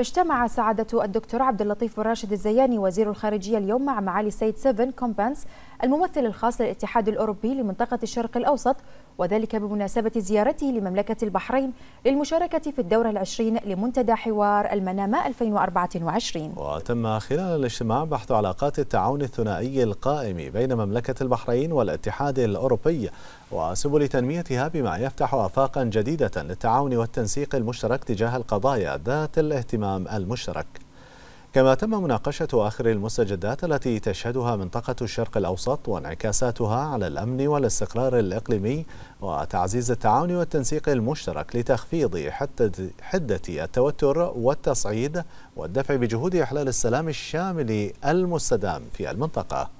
اجتمع سعادة الدكتور عبد اللطيف بن راشد الزياني وزير الخارجية اليوم مع معالي السيد سيفن كومبانس الممثل الخاص للاتحاد الأوروبي لمنطقة الشرق الأوسط وذلك بمناسبة زيارته لمملكة البحرين للمشاركة في الدورة العشرين لمنتدى حوار المنامة 2024 وتم خلال الاجتماع بحث علاقات التعاون الثنائي القائم بين مملكة البحرين والاتحاد الأوروبي وسبل تنميتها بما يفتح آفاقا جديدة للتعاون والتنسيق المشترك تجاه القضايا ذات الاهتمام المشترك كما تم مناقشة آخر المستجدات التي تشهدها منطقة الشرق الأوسط وانعكاساتها على الأمن والاستقرار الإقليمي وتعزيز التعاون والتنسيق المشترك لتخفيض حدة التوتر والتصعيد والدفع بجهود إحلال السلام الشامل المستدام في المنطقة